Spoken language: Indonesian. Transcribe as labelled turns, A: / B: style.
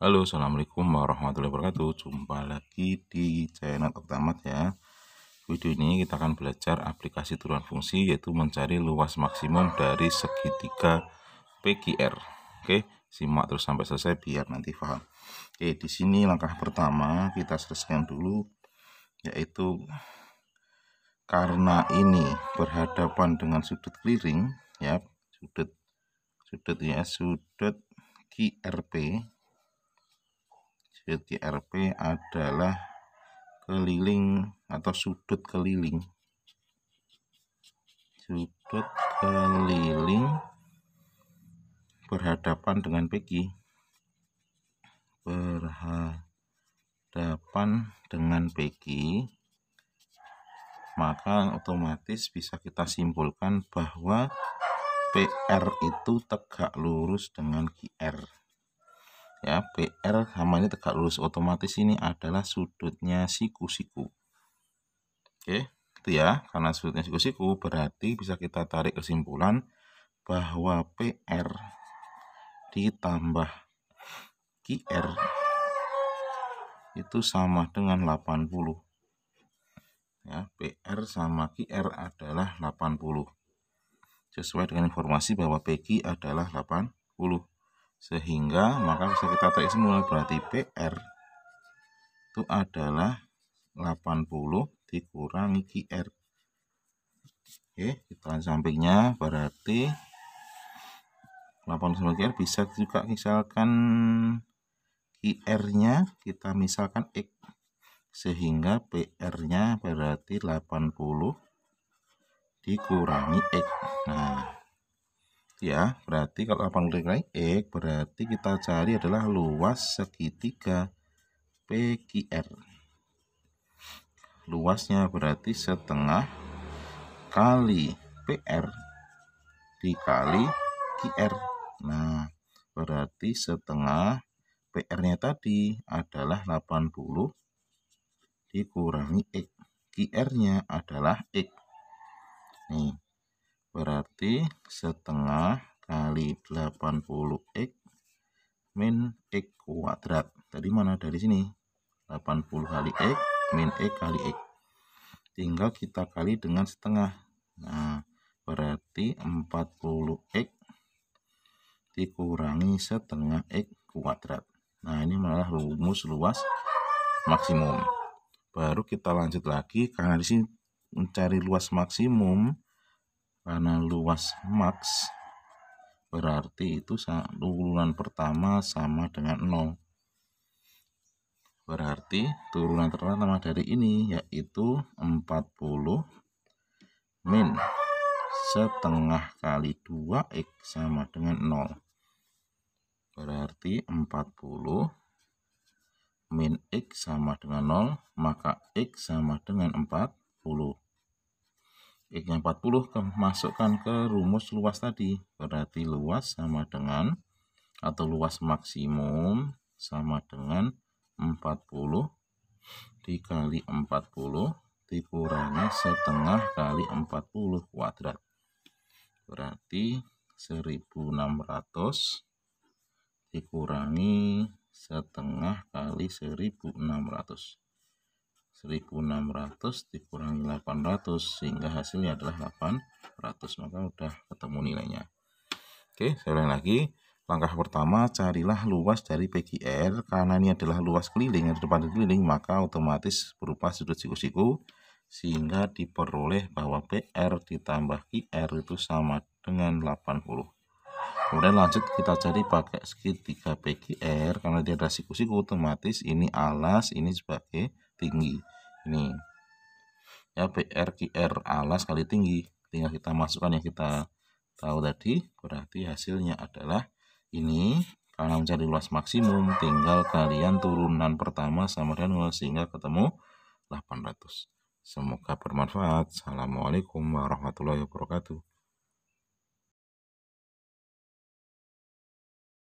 A: Halo, Assalamualaikum warahmatullahi wabarakatuh Jumpa lagi di channel Oktamat ya Video ini kita akan belajar aplikasi turunan fungsi Yaitu mencari luas maksimum dari segitiga PQR. Oke, simak terus sampai selesai biar nanti paham Oke, di sini langkah pertama kita selesaikan dulu Yaitu karena ini berhadapan dengan sudut clearing ya sudut sudut ya sudut QRP BTRP adalah keliling atau sudut keliling sudut keliling berhadapan dengan PQ berhadapan dengan PQ maka otomatis bisa kita simpulkan bahwa PR itu tegak lurus dengan QR ya PR sama ini tegak lurus otomatis ini adalah sudutnya siku-siku oke itu ya karena sudutnya siku-siku berarti bisa kita tarik kesimpulan bahwa PR ditambah QR itu sama dengan 80 ya PR sama QR adalah 80 sesuai dengan informasi bahwa PG adalah 80 sehingga maka bisa kita tarik semula berarti PR itu adalah 80 dikurangi QR oke kita sampingnya berarti 80 QR bisa juga misalkan QR nya kita misalkan X sehingga PR nya berarti 80 dikurangi X nah ya berarti kalau 80 dikurangi X berarti kita cari adalah luas segitiga PQR luasnya berarti setengah kali PR dikali QR nah berarti setengah PR-nya tadi adalah 80 dikurangi X. QR-nya adalah X. Nih, Berarti setengah kali 80x min x kuadrat. Tadi mana dari sini? 80 kali x min x kali x. Tinggal kita kali dengan setengah. Nah, berarti 40x dikurangi setengah x kuadrat. Nah, ini malah rumus luas maksimum. Baru kita lanjut lagi karena di sini mencari luas maksimum karena luas max berarti itu turunan pertama sama dengan 0 berarti turunan pertama dari ini yaitu 40 min setengah kali 2x sama dengan 0 berarti 40 min x sama dengan 0 maka x sama dengan 40 X-nya 40 masukkan ke rumus luas tadi. Berarti luas sama dengan atau luas maksimum sama dengan 40 dikali 40 dikurangi setengah kali 40 kuadrat. Berarti 1600 dikurangi setengah kali 1600. 1600 dikurangi 800 sehingga hasilnya adalah 800 maka sudah ketemu nilainya oke saya ulang lagi langkah pertama carilah luas dari PGR karena ini adalah luas keliling yang depan keliling maka otomatis berupa sudut siku-siku sehingga diperoleh bahwa PR ditambah QR itu sama dengan 80 kemudian lanjut kita cari pakai segitiga PGR karena dia ada siku-siku otomatis ini alas ini sebagai tinggi ini ya PRQR alas kali tinggi tinggal kita masukkan yang kita tahu tadi berarti hasilnya adalah ini karena mencari luas maksimum tinggal kalian turunan pertama sama dengan 0 sehingga ketemu 800 semoga bermanfaat assalamualaikum warahmatullahi wabarakatuh